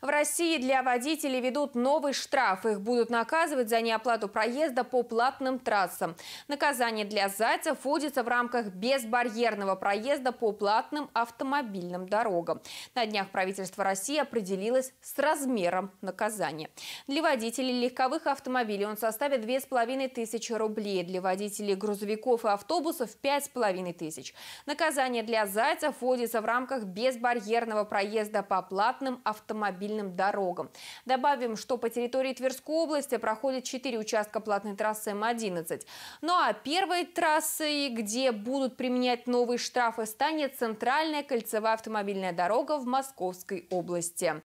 В России для водителей ведут новый штраф. Их будут наказывать за неоплату проезда по платным трассам. Наказание для зайцев вводится в рамках безбарьерного проезда по платным автомобильным дорогам. На днях правительство России определилось с размером наказания. Для водителей легковых автомобилей он составит 2500 рублей. Для водителей грузовиков и автобусов – 5500. Наказание для зайцев вводится в рамках безбарьерного проезда по платным автомобилям автомобильным дорогам. Добавим, что по территории Тверской области проходит 4 участка платной трассы М11. Ну а первой трассой, где будут применять новые штрафы, станет центральная кольцевая автомобильная дорога в Московской области.